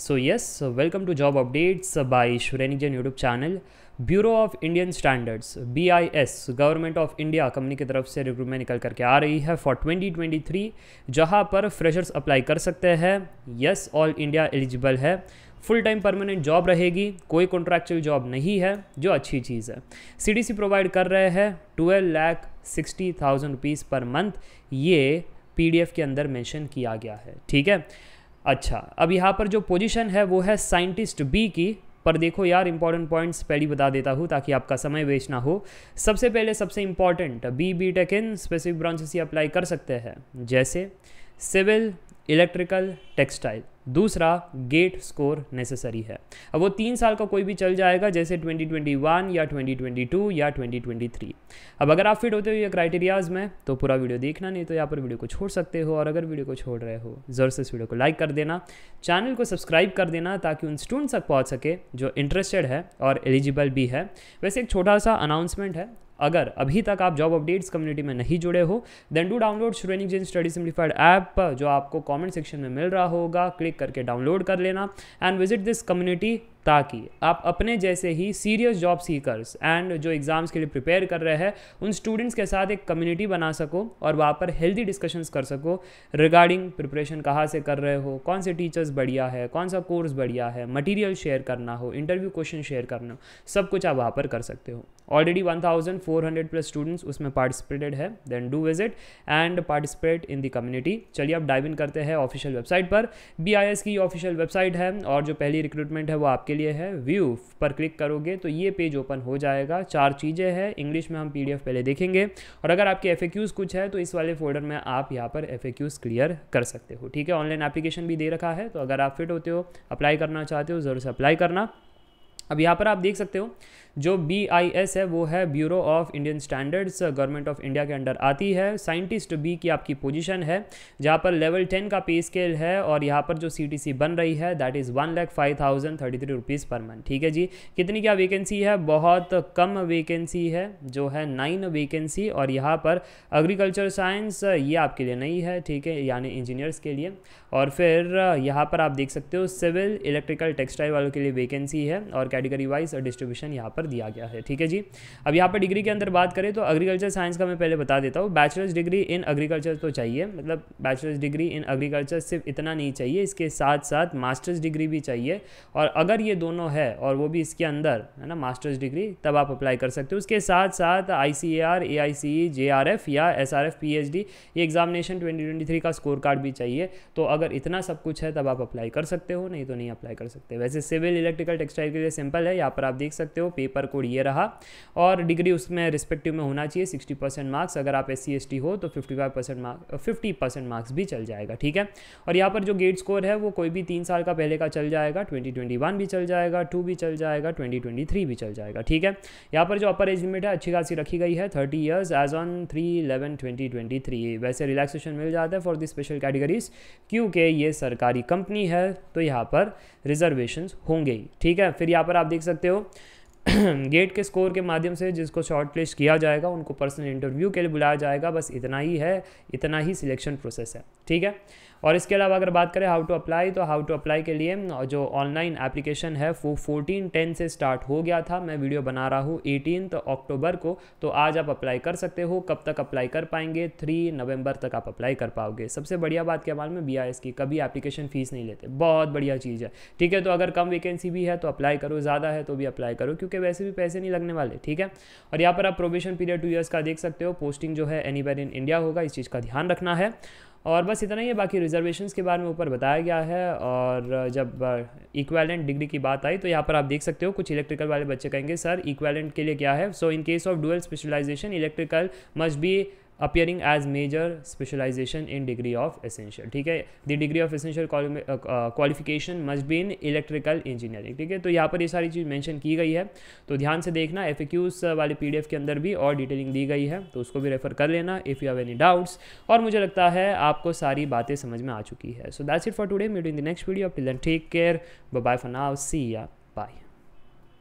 so yes, welcome to job updates by Shurenijan YouTube channel Bureau of Indian Standards B I S government of India company की तरफ से recruitment निकल करके आ रही है for 2023 जहाँ पर फ्रेशर्स अप्लाई कर सकते हैं यस ऑल इंडिया एलिजिबल है फुल टाइम परमानेंट जॉब रहेगी कोई कॉन्ट्रैक्चुअल जॉब नहीं है जो अच्छी चीज़ है सीडीसी प्रोवाइड कर रहे हैं twelve lakh sixty thousand rupees per month ये पीडीएफ के अंदर मेंशन किया गया है ठीक है अच्छा अब यहाँ पर जो पोजीशन है वो है साइंटिस्ट बी की पर देखो यार इंपॉर्टेंट पॉइंट्स पहले बता देता हूँ ताकि आपका समय वेस्ट ना हो सबसे पहले सबसे important B B tech in specific branches ही अप्लाई कर सकते हैं जैसे सिविल इलेक्ट्रिकल टेक्सटाइल दूसरा गेट स्कोर नेसेसरी है अब वो तीन साल का कोई भी चल जाएगा जैसे 2021 या 2022 या 2023 अब अगर आप फिट होते हो ये क्राइटेरियाज़ में तो पूरा वीडियो देखना नहीं तो यहाँ पर वीडियो को छोड़ सकते हो और अगर वीडियो को छोड़ रहे हो ज़रूर से इस वीडियो को लाइक कर देना चैनल को सब्सक्राइब कर देना ताकि उन स्टूडेंट्स तक पहुँच सके जो इंटरेस्टेड है और एलिजिबल भी है वैसे एक छोटा सा अनाउंसमेंट है अगर अभी तक आप जॉब अपडेट्स कम्युनिटी में नहीं जुड़े हो then do download Shrenik Jain study simplified app जो आपको कॉमेंट सेक्शन में मिल रहा होगा क्लिक करके डाउनलोड कर लेना एंड विजिट दिस कम्युनिटी ताकि आप अपने जैसे ही सीरियस जॉब सीकर्स एंड जो एग्ज़ाम्स के लिए प्रिपेयर कर रहे हैं उन स्टूडेंट्स के साथ एक कम्युनिटी बना सको और वहाँ पर हेल्दी डिस्कशंस कर सको रिगार्डिंग प्रिपरेशन कहाँ से कर रहे हो कौन से टीचर्स बढ़िया है कौन सा कोर्स बढ़िया है मटीरियल शेयर करना हो इंटरव्यू क्वेश्चन शेयर करना हो सब कुछ आप वहाँ पर कर सकते हो ऑलरेडी 1400 प्लस स्टूडेंट्स उसमें पार्टिसिपेटेड है then do visit and participate in the community चलिए आप डाइव इन करते हैं ऑफिशियल वेबसाइट पर बी की ऑफिशियल वेबसाइट है और जो पहली रिक्रूटमेंट है वो आपके आपके लिए है व्यू पर क्लिक करोगे तो ये पेज ओपन हो जाएगा चार चीज़ें हैं इंग्लिश में हम पीडीएफ पहले देखेंगे और अगर आपके एफ कुछ है तो इस वाले फोल्डर में आप यहाँ पर एफ क्लियर कर सकते हो ठीक है ऑनलाइन एप्लीकेशन भी दे रखा है तो अगर आप फिट होते हो अप्लाई करना चाहते हो ज़रूर से अप्लाई करना अब यहाँ पर आप देख सकते हो जो बी आई एस है वो है Bureau of Indian Standards government of India के अंडर आती है साइंटिस्ट बी की आपकी पोजीशन है जहाँ पर लेवल टेन का पे स्केल है और यहाँ पर जो सी टी सी बन रही है that is one lakh five thousand thirty three rupees per month ठीक है जी कितनी क्या वेकेंसी है बहुत कम वेकेंसी है जो है नाइन वेकेंसी और यहाँ पर एग्रीकल्चर साइंस ये आपके लिए नहीं है ठीक है यानी इंजीनियर्स के लिए और फिर यहाँ पर आप देख सकते हो सिविल इलेक्ट्रिकल टेक्सटाइल वालों के लिए वेकेंसी है और कैटेगरी वाइज डिस्ट्रीब्यूशन यहाँ पर दिया गया है ठीक है जी अब यहाँ पर डिग्री के अंदर बात करें तो एग्रीकल्चर साइंस का मैं पहले बता देता हूँ बैचलर्स डिग्री इन एग्रीकल्चर तो चाहिए मतलब बैचलर्स डिग्री इन एग्रीकल्चर सिर्फ इतना नहीं चाहिए इसके साथ साथ मास्टर्स डिग्री भी चाहिए और अगर ये दोनों है और वो भी इसके अंदर है ना मास्टर्स डिग्री तब आप अप्लाई कर सकते हो उसके साथ साथ I C A R A I C E J R F या S R F P H D ये एग्जामिनेशन ट्वेंटी ट्वेंटी थ्री का स्कोर कार्ड भी चाहिए तो अगर इतना सब कुछ है तब आप अप्लाई कर सकते हो नहीं तो नहीं अप्लाई कर सकते वैसे सिविल इलेक्ट्रिकल टेक्सटाइल के लिए सिंपल है यहाँ पर आप देख सकते हो पेपर कोड ये रहा और डिग्री उसमें रिस्पेक्टिव में होना चाहिए सिक्सटी परसेंट मार्क्स अगर आप एस सी हो तो fifty five percent marks fifty percent marks भी चल जाएगा ठीक है और यहाँ पर जो गेट स्कोर है वो कोई भी तीन साल का पहले का चल जाएगा ट्वेंटी ट्वेंटी वन भी चल जाएगा टू भी चल जाएगा ट्वेंटी ट्वेंटी थ्री भी चल जाएगा ठीक है यहाँ पर जो अपर एज लिमिट है अच्छी खासी रखी गई है thirty years age on three eleven twenty twenty three वैसे रिलैक्सेशन मिल जाता है फॉर दिस स्पेशल कैटेगरीज क्योंकि ये सरकारी कंपनी है तो यहाँ पर रिजर्वेशन होंगे ही ठीक है फिर यहाँ पर पर आप देख सकते हो गेट के स्कोर के माध्यम से जिसको शॉर्ट लिस्ट किया जाएगा उनको पर्सनल इंटरव्यू के लिए बुलाया जाएगा बस इतना ही है इतना ही सिलेक्शन प्रोसेस है ठीक है और इसके अलावा अगर बात करें हाउ टू अप्लाई तो हाउ टू अप्लाई के लिए जो ऑनलाइन एप्लीकेशन है वो फोर्टीन टेन से स्टार्ट हो गया था मैं वीडियो बना रहा हूँ एटीन तो अक्टूबर को तो आज आप अप्लाई कर सकते हो कब तक अप्लाई कर पाएंगे थ्री नवंबर तक आप अप्लाई कर पाओगे सबसे बढ़िया बात के बारे में बी की कभी एप्लीकेशन फ़ीस नहीं लेते बहुत बढ़िया चीज़ है ठीक है तो अगर कम वैकेंसी भी है तो अप्लाई करो ज़्यादा है तो भी अप्लाई करो क्योंकि क्योंकि वैसे भी पैसे नहीं लगने वाले ठीक है और यहाँ पर आप प्रोबेशन पीरियड टू ईयर्स का देख सकते हो पोस्टिंग जो है एनी इन इंडिया होगा इस चीज़ का ध्यान रखना है और बस इतना ही है बाकी रिजर्वेशन के बारे में ऊपर बताया गया है और जब इक्वेलेंट uh, डिग्री की बात आई तो यहाँ पर आप देख सकते हो कुछ इलेक्ट्रिकल वाले बच्चे कहेंगे सर इक्वेलेंट के लिए क्या है so in case of dual specialisation electrical must be appearing as major specialisation in degree of essential ठीक है the degree of essential qualification must be in electrical engineering ठीक है तो यहाँ पर ये सारी चीज़ मैंशन की गई है तो ध्यान से देखना एफ uh, वाले पी के अंदर भी और डिटेलिंग दी गई है तो उसको भी रेफर कर लेना if you have any doubts और मुझे लगता है आपको सारी बातें समझ में आ चुकी है so that's it for today meet in the next video till take care bye for now see ya bye